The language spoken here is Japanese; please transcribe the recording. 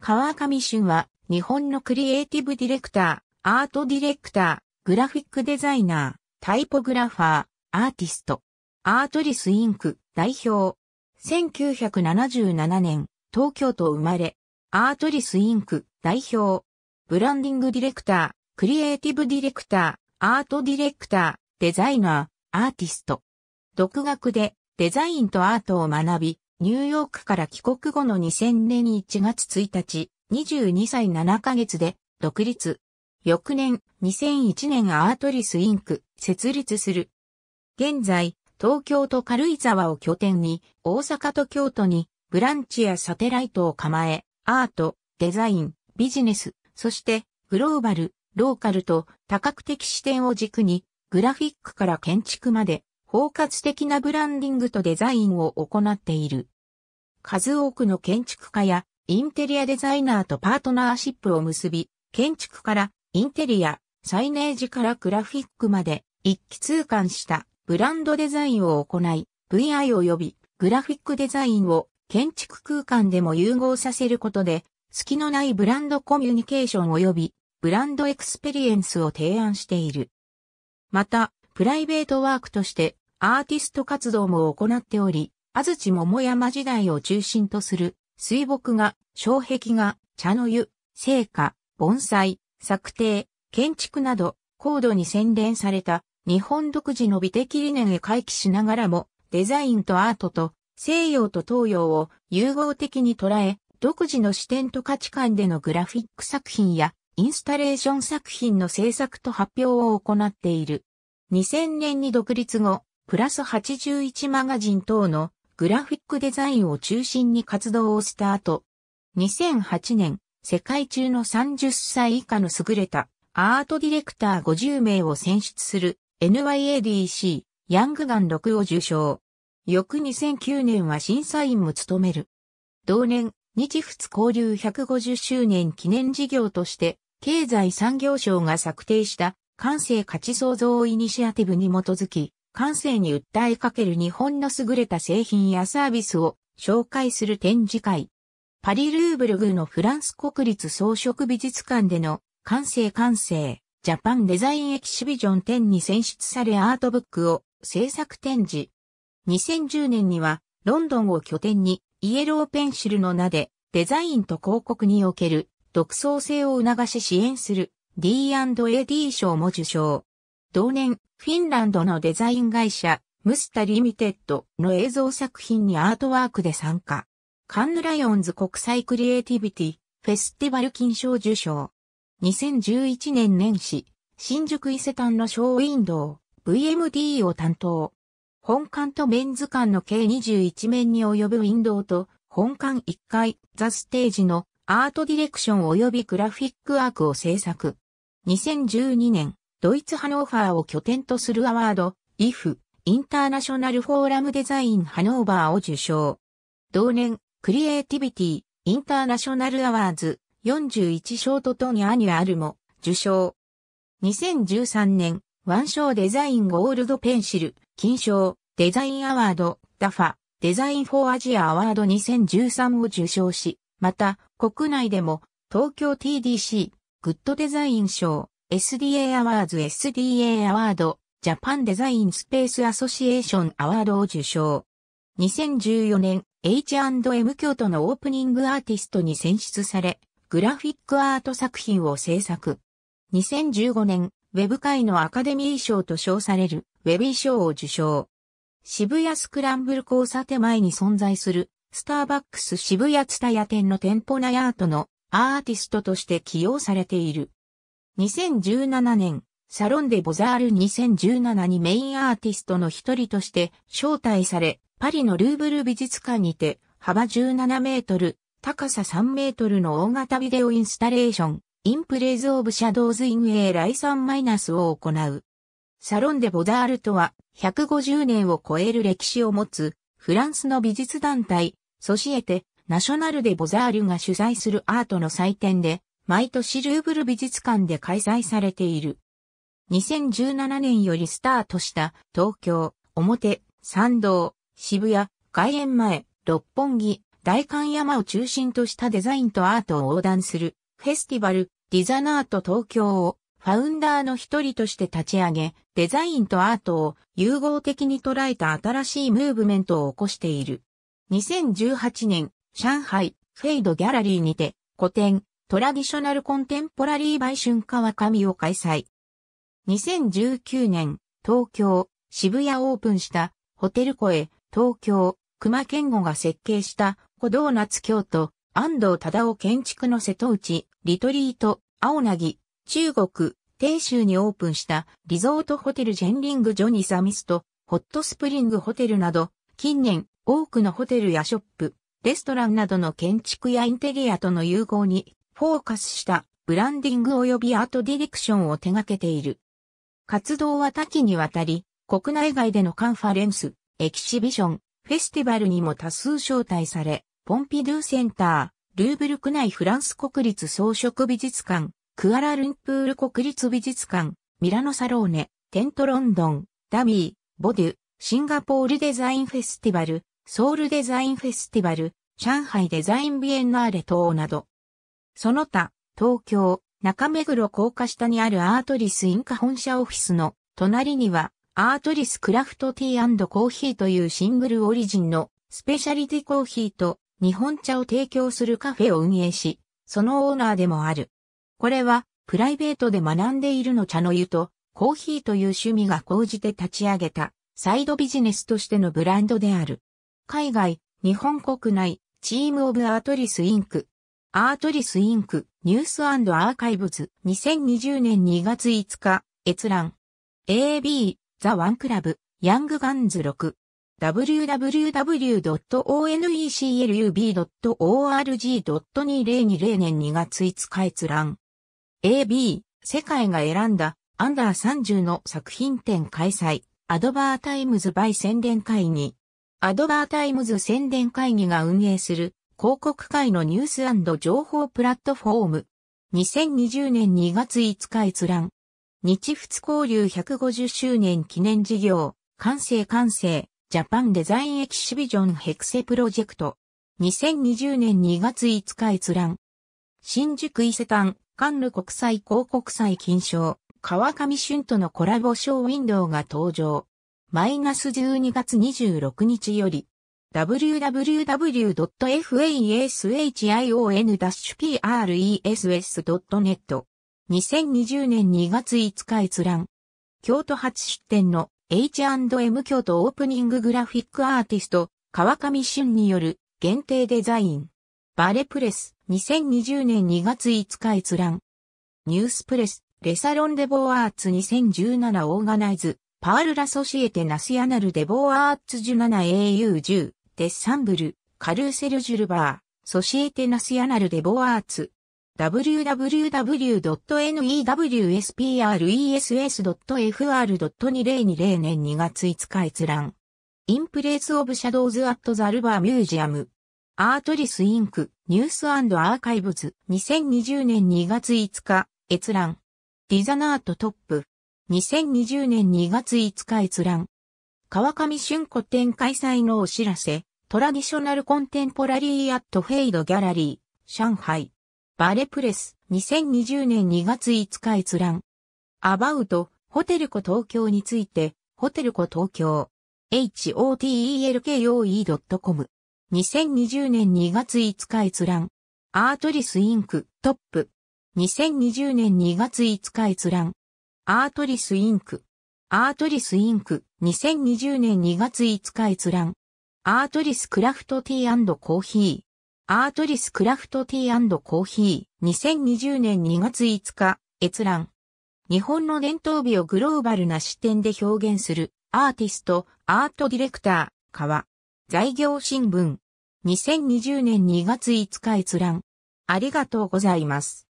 川上俊は、日本のクリエイティブディレクター、アートディレクター、グラフィックデザイナー、タイポグラファー、アーティスト、アートリスインク代表。1977年、東京都生まれ、アートリスインク代表。ブランディングディレクター、クリエイティブディレクター、アートディレクター、デザイナー、アーティスト。独学でデザインとアートを学び、ニューヨークから帰国後の2000年1月1日、22歳7ヶ月で独立。翌年、2001年アートリスインク、設立する。現在、東京と軽井沢を拠点に、大阪と京都に、ブランチやサテライトを構え、アート、デザイン、ビジネス、そして、グローバル、ローカルと多角的視点を軸に、グラフィックから建築まで、包括的なブランディングとデザインを行っている。数多くの建築家やインテリアデザイナーとパートナーシップを結び、建築からインテリア、サイネージからグラフィックまで一気通貫したブランドデザインを行い、VI 及びグラフィックデザインを建築空間でも融合させることで、隙のないブランドコミュニケーション及びブランドエクスペリエンスを提案している。また、プライベートワークとしてアーティスト活動も行っており、安土桃山時代を中心とする水墨画、障壁画、茶の湯、聖火、盆栽、作庭、建築など高度に洗練された日本独自の美的理念へ回帰しながらもデザインとアートと西洋と東洋を融合的に捉え独自の視点と価値観でのグラフィック作品やインスタレーション作品の制作と発表を行っている。2000年に独立後、プラス81マガジン等のグラフィックデザインを中心に活動をスタート。2008年、世界中の30歳以下の優れたアートディレクター50名を選出する NYADC ヤングガン6を受賞。翌2009年は審査員も務める。同年、日仏交流150周年記念事業として、経済産業省が策定した、関西価値創造イニシアティブに基づき、感性に訴えかける日本の優れた製品やサービスを紹介する展示会。パリ・ルーブルグのフランス国立装飾美術館での感性感性ジャパンデザインエキシビジョン10に選出されアートブックを制作展示。2010年にはロンドンを拠点にイエローペンシルの名でデザインと広告における独創性を促し支援する D&AD 賞も受賞。同年、フィンランドのデザイン会社、ムスタリミテッドの映像作品にアートワークで参加。カンヌライオンズ国際クリエイティビティ、フェスティバル金賞受賞。2011年年始、新宿伊勢丹のショーウィンドウ、VMD を担当。本館とメンズ館の計21面に及ぶウィンドウと、本館1階、ザステージのアートディレクション及びグラフィックアークを制作。2012年、ドイツハノーファーを拠点とするアワード、IF、インターナショナルフォーラムデザインハノーバーを受賞。同年、クリエイティビティ、インターナショナルアワーズ、41ョとトニアニュアルも受賞。2013年、ワンショーデザインゴールドペンシル、金賞、デザインアワード、ダファ、デザインフォーアジアアワード2013を受賞し、また、国内でも、東京 TDC、グッドデザイン賞、SDA アワーズ SDA アワード、ジャパンデザインスペースアソシエーションアワードを受賞。2014年、H&M 京都のオープニングアーティストに選出され、グラフィックアート作品を制作。2015年、ウェブ界のアカデミー賞と称される、ウェビー賞を受賞。渋谷スクランブル交差点前に存在する、スターバックス渋谷ツタヤ店の店舗内アートのアーティストとして起用されている。2017年、サロンでボザール2017にメインアーティストの一人として招待され、パリのルーブル美術館にて、幅17メートル、高さ3メートルの大型ビデオインスタレーション、インプレイズ・オブ・シャドウズ・イン・エー・ライサン・マイナスを行う。サロンでボザールとは、150年を超える歴史を持つ、フランスの美術団体、ソシエテ、ナショナルでボザールが主催するアートの祭典で、毎年ルーブル美術館で開催されている。2017年よりスタートした東京、表、参道、渋谷、外苑前、六本木、大観山を中心としたデザインとアートを横断するフェスティバルディザナート東京をファウンダーの一人として立ち上げ、デザインとアートを融合的に捉えた新しいムーブメントを起こしている。2018年、上海フェイドギャラリーにて、古典、トラディショナルコンテンポラリー売春川上を開催。2019年、東京、渋谷オープンしたホテル声、東京、熊健吾が設計した小道夏京都、安藤忠夫建築の瀬戸内、リトリート、青なぎ、中国、鄭州にオープンしたリゾートホテルジェンリングジョニサミスト、ホットスプリングホテルなど、近年多くのホテルやショップ、レストランなどの建築やインテリアとの融合にフォーカスしたブランディング及びアートディレクションを手掛けている。活動は多岐にわたり、国内外でのカンファレンス、エキシビション、フェスティバルにも多数招待され、ポンピドゥセンター、ルーブルク内フランス国立装飾美術館、クアラルンプール国立美術館、ミラノサローネ、テントロンドン、ダミー、ボデュ、シンガポールデザインフェスティバル、ソウルデザインフェスティバル、上海デザインビエンナーレ等など、その他、東京、中目黒高架下にあるアートリスインカ本社オフィスの隣には、アートリスクラフトティーコーヒーというシングルオリジンのスペシャリティコーヒーと日本茶を提供するカフェを運営し、そのオーナーでもある。これは、プライベートで学んでいるの茶の湯と、コーヒーという趣味が講じて立ち上げた、サイドビジネスとしてのブランドである。海外、日本国内、チームオブアートリスインク、アートリスインク、ニュースアーカイブズ、2020年2月5日、閲覧。AB、ザ・ワンクラブ、ヤングガンズ6。www.oneclub.org.2020 年2月5日閲覧。AB、世界が選んだ、アンダー30の作品展開催、アドバータイムズバイ宣伝会議。アドバータイムズ宣伝会議が運営する、広告界のニュース情報プラットフォーム。2020年2月5日閲覧。日仏交流150周年記念事業、完成完成、ジャパンデザインエキシビジョンヘクセプロジェクト。2020年2月5日閲覧。新宿伊勢丹、カンヌ国際広告祭金賞、川上俊とのコラボショーウィンドウが登場。マイナス12月26日より。www.fasion-press.net 2020年2月5日閲覧。京都初出店の H&M 京都オープニンググラフィックアーティスト、川上俊による限定デザイン。バレプレス2020年2月5日閲覧。ニュースプレス、レサロンデボーアーツ2017オーガナイズ、パールラソシエテナシアナルデボーアーツ 17AU10。デッサンブル、カルーセル・ジュルバー、ソシエテ・ナスヤナル・デ・ボアーツ、www.newspress.fr 2 2 0 0年2月5日閲覧。インプレイスオブシャドウズアットザルバーミュージアム。アートリスインク、ニュースアーカイブズ、2020年2月5日、閲覧。ディザナートトップ、2020年2月5日閲覧。川上春古典開催のお知らせ。トラディショナルコンテンポラリーアットフェイドギャラリー、上海。バレプレス、2020年2月5日閲覧。アバウト、ホテルコ東京について、ホテルコ東京。hotelkoe.com。2020年2月5日閲覧。アートリスインク、トップ。2020年2月5日閲覧。アートリスインク。アートリスインク、2020年2月5日閲覧。アートリスクラフトティーコーヒー。アートリスクラフトティーコーヒー。2020年2月5日、閲覧。日本の伝統美をグローバルな視点で表現するアーティスト、アートディレクター、川。在業新聞。2020年2月5日閲覧。ありがとうございます。